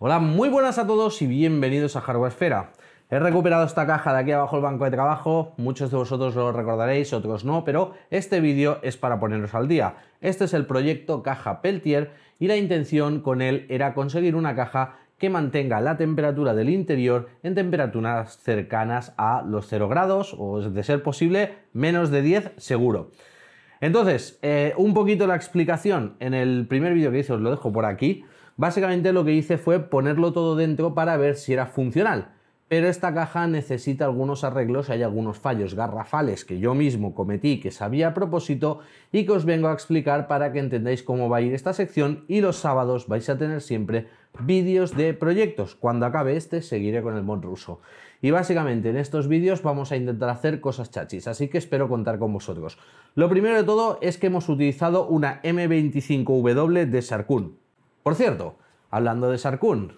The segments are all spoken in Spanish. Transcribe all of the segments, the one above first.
Hola, muy buenas a todos y bienvenidos a Hardware Esfera. He recuperado esta caja de aquí abajo el banco de trabajo, muchos de vosotros lo recordaréis, otros no, pero este vídeo es para poneros al día. Este es el proyecto Caja Peltier y la intención con él era conseguir una caja que mantenga la temperatura del interior en temperaturas cercanas a los 0 grados o de ser posible menos de 10 seguro. Entonces, eh, un poquito la explicación en el primer vídeo que hice os lo dejo por aquí. Básicamente lo que hice fue ponerlo todo dentro para ver si era funcional. Pero esta caja necesita algunos arreglos, hay algunos fallos garrafales que yo mismo cometí, que sabía a propósito y que os vengo a explicar para que entendáis cómo va a ir esta sección y los sábados vais a tener siempre vídeos de proyectos. Cuando acabe este seguiré con el mod ruso. Y básicamente en estos vídeos vamos a intentar hacer cosas chachis, así que espero contar con vosotros. Lo primero de todo es que hemos utilizado una M25W de Sarkun. Por cierto, hablando de Sarkun,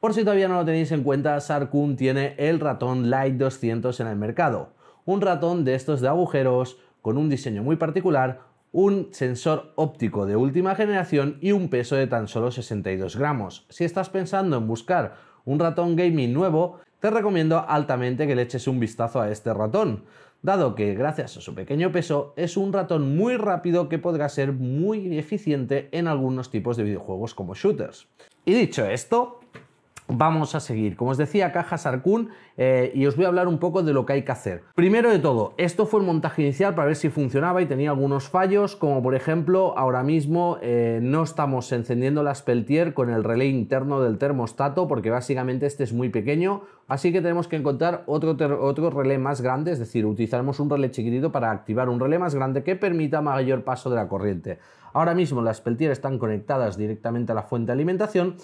por si todavía no lo tenéis en cuenta, Sarkun tiene el ratón Light 200 en el mercado. Un ratón de estos de agujeros, con un diseño muy particular, un sensor óptico de última generación y un peso de tan solo 62 gramos. Si estás pensando en buscar un ratón gaming nuevo, te recomiendo altamente que le eches un vistazo a este ratón, dado que gracias a su pequeño peso es un ratón muy rápido que podrá ser muy eficiente en algunos tipos de videojuegos como shooters. Y dicho esto, Vamos a seguir. Como os decía, cajas Sarkun eh, y os voy a hablar un poco de lo que hay que hacer. Primero de todo, esto fue el montaje inicial para ver si funcionaba y tenía algunos fallos, como por ejemplo, ahora mismo eh, no estamos encendiendo la Peltier con el relé interno del termostato porque básicamente este es muy pequeño, así que tenemos que encontrar otro, otro relé más grande, es decir, utilizaremos un relé chiquitito para activar un relé más grande que permita mayor paso de la corriente. Ahora mismo las Peltier están conectadas directamente a la fuente de alimentación,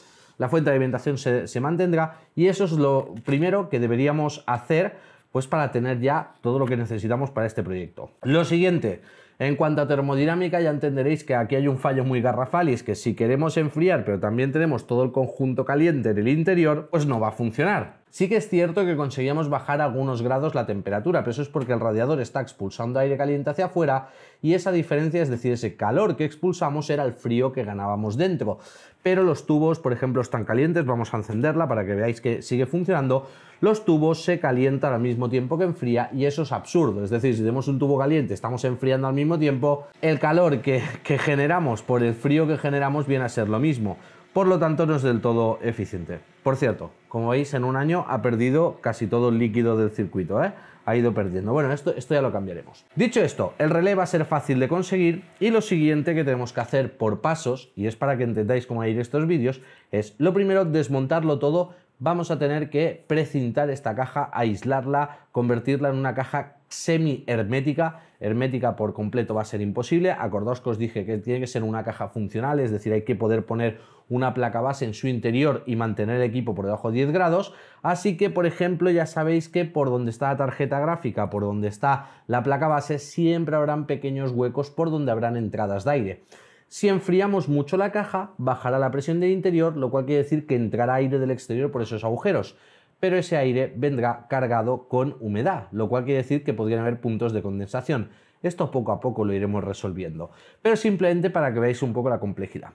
la fuente de alimentación se, mantendrá y eso es lo primero que deberíamos hacer pues para tener ya todo lo que necesitamos para este proyecto. Lo siguiente, en cuanto a termodinámica ya entenderéis que aquí hay un fallo muy garrafal y es que si queremos enfriar pero también tenemos todo el conjunto caliente en el interior, pues no va a funcionar. Sí que es cierto que conseguíamos bajar algunos grados la temperatura, pero eso es porque el radiador está expulsando aire caliente hacia afuera y esa diferencia, es decir, ese calor que expulsamos era el frío que ganábamos dentro. Pero los tubos, por ejemplo, están calientes, vamos a encenderla para que veáis que sigue funcionando. Los tubos se calientan al mismo tiempo que enfría y eso es absurdo. Es decir, si tenemos un tubo caliente, estamos enfriando al mismo tiempo, el calor que, que generamos por el frío que generamos viene a ser lo mismo. Por lo tanto, no es del todo eficiente. Por cierto, como veis, en un año ha perdido casi todo el líquido del circuito, ¿eh? ha ido perdiendo. Bueno, esto, esto ya lo cambiaremos. Dicho esto, el relé va a ser fácil de conseguir y lo siguiente que tenemos que hacer por pasos, y es para que entendáis cómo ir estos vídeos, es lo primero desmontarlo todo, vamos a tener que precintar esta caja, aislarla, convertirla en una caja semi hermética. Hermética por completo va a ser imposible. Acordaos que os dije que tiene que ser una caja funcional, es decir, hay que poder poner una placa base en su interior y mantener el equipo por debajo de 10 grados. Así que, por ejemplo, ya sabéis que por donde está la tarjeta gráfica, por donde está la placa base, siempre habrán pequeños huecos por donde habrán entradas de aire. Si enfriamos mucho la caja, bajará la presión del interior, lo cual quiere decir que entrará aire del exterior por esos agujeros pero ese aire vendrá cargado con humedad, lo cual quiere decir que podrían haber puntos de condensación. Esto poco a poco lo iremos resolviendo, pero simplemente para que veáis un poco la complejidad.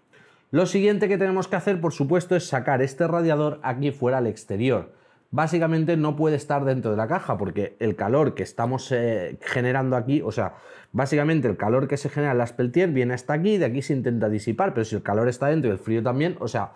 Lo siguiente que tenemos que hacer, por supuesto, es sacar este radiador aquí fuera al exterior. Básicamente no puede estar dentro de la caja porque el calor que estamos eh, generando aquí, o sea, básicamente el calor que se genera en las Peltier viene hasta aquí, de aquí se intenta disipar, pero si el calor está dentro y el frío también, o sea,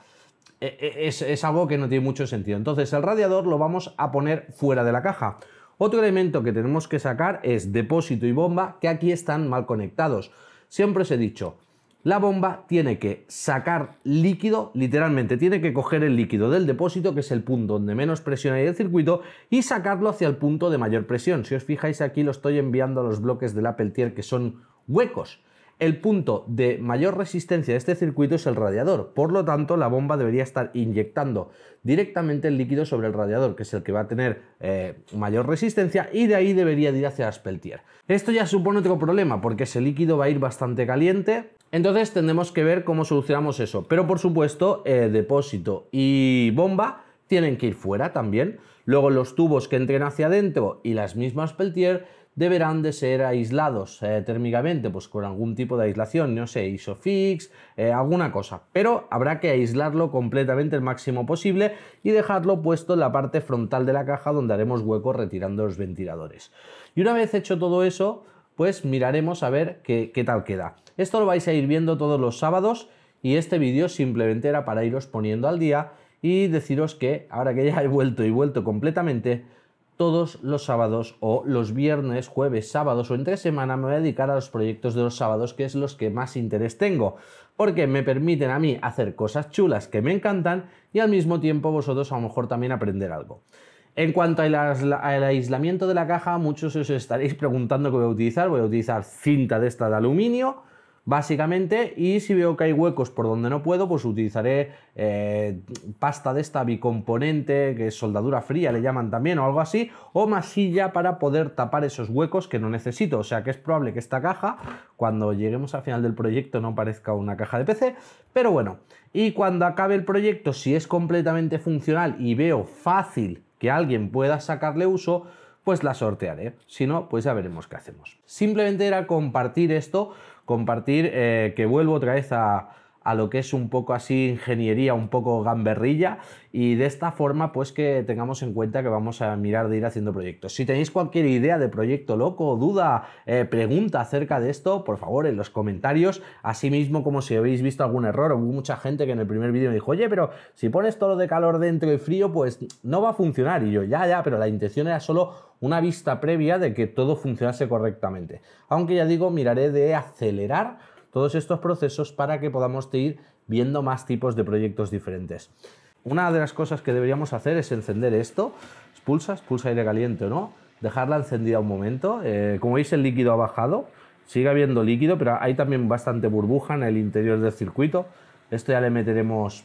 e, e, es, algo que no tiene mucho sentido. Entonces el radiador lo vamos a poner fuera de la caja. Otro elemento que tenemos que sacar es depósito y bomba, que aquí están mal conectados. Siempre os he dicho, la bomba tiene que sacar líquido, literalmente, tiene que coger el líquido del depósito, que es el punto donde menos presión hay el circuito, y sacarlo hacia el punto de mayor presión. Si os fijáis aquí, lo estoy enviando a los bloques del Apple Tier, que son huecos. El punto de mayor resistencia de este circuito es el radiador, por lo tanto la bomba debería estar inyectando directamente el líquido sobre el radiador, que es el que va a tener eh, mayor resistencia, y de ahí debería ir hacia las Esto ya supone otro problema, porque ese líquido va a ir bastante caliente, entonces tendremos que ver cómo solucionamos eso. Pero por supuesto, eh, depósito y bomba tienen que ir fuera también. Luego los tubos que entren hacia adentro y las mismas peltier deberán de ser aislados eh, térmicamente, pues con algún tipo de aislación, no sé, isofix, eh, alguna cosa. Pero habrá que aislarlo completamente el máximo posible y dejarlo puesto en la parte frontal de la caja donde haremos huecos retirando los ventiladores. Y una vez hecho todo eso, pues miraremos a ver qué, qué tal queda. Esto lo vais a ir viendo todos los sábados y este vídeo simplemente era para iros poniendo al día y deciros que ahora que ya he vuelto y vuelto completamente, todos los sábados o los viernes, jueves, sábados o entre semana me voy a dedicar a los proyectos de los sábados, que es los que más interés tengo, porque me permiten a mí hacer cosas chulas que me encantan y al mismo tiempo vosotros a lo mejor también aprender algo. En cuanto al, aislamiento de la caja, muchos os estaréis preguntando qué voy a utilizar. Voy a utilizar cinta de esta de aluminio básicamente. Y si veo que hay huecos por donde no puedo, pues utilizaré eh, pasta de esta bicomponente, que es soldadura fría, le llaman también, o algo así, o masilla para poder tapar esos huecos que no necesito. O sea que es probable que esta caja, cuando lleguemos al final del proyecto, no parezca una caja de PC, pero bueno. Y cuando acabe el proyecto, si es completamente funcional y veo fácil que alguien pueda sacarle uso, pues la sortearé. Si no, pues ya veremos qué hacemos. Simplemente era compartir esto, compartir eh, que vuelvo otra vez a a lo que es un poco así ingeniería, un poco gamberrilla y de esta forma pues que tengamos en cuenta que vamos a mirar de ir haciendo proyectos. Si tenéis cualquier idea de proyecto loco, duda, eh, pregunta acerca de esto, por favor en los comentarios, asimismo como si habéis visto algún error, hubo mucha gente que en el primer vídeo me dijo, oye, pero si pones todo lo de calor dentro y frío, pues no va a funcionar y yo, ya, ya, pero la intención era solo una vista previa de que todo funcionase correctamente. Aunque ya digo, miraré de acelerar todos estos procesos para que podamos ir viendo más tipos de proyectos diferentes. Una de las cosas que deberíamos hacer es encender esto, expulsa, expulsa aire caliente o no, dejarla encendida un momento. Eh, como veis el líquido ha bajado, sigue habiendo líquido, pero hay también bastante burbuja en el interior del circuito. Esto ya le meteremos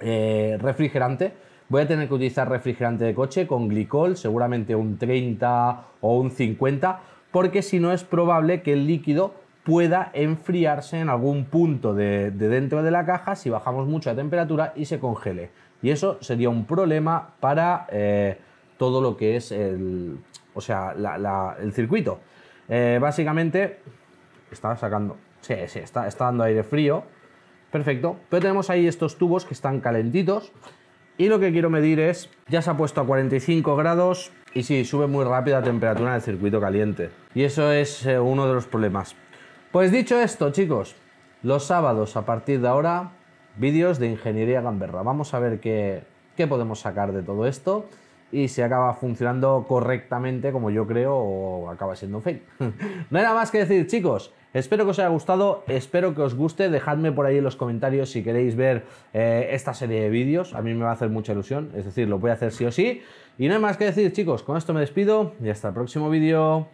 eh, refrigerante. Voy a tener que utilizar refrigerante de coche con glicol, seguramente un 30 o un 50, porque si no es probable que el líquido pueda enfriarse en algún punto de, dentro de la caja si bajamos mucho la temperatura y se congele. Y eso sería un problema para eh, todo lo que es el, o sea, el circuito. Eh, básicamente, está sacando, sí, sí, está, dando aire frío, perfecto, pero tenemos ahí estos tubos que están calentitos y lo que quiero medir es, ya se ha puesto a 45 grados y sí, sube muy rápido la temperatura del circuito caliente. Y eso es eh, uno de los problemas. Pues dicho esto, chicos, los sábados a partir de ahora, vídeos de ingeniería gamberra. Vamos a ver qué, qué podemos sacar de todo esto y si acaba funcionando correctamente como yo creo o acaba siendo un no era más que decir, chicos. Espero que os haya gustado, espero que os guste. Dejadme por ahí en los comentarios si queréis ver eh, esta serie de vídeos. A mí me va a hacer mucha ilusión, es decir, lo voy a hacer sí o sí. Y no hay más que decir, chicos. Con esto me despido y hasta el próximo vídeo.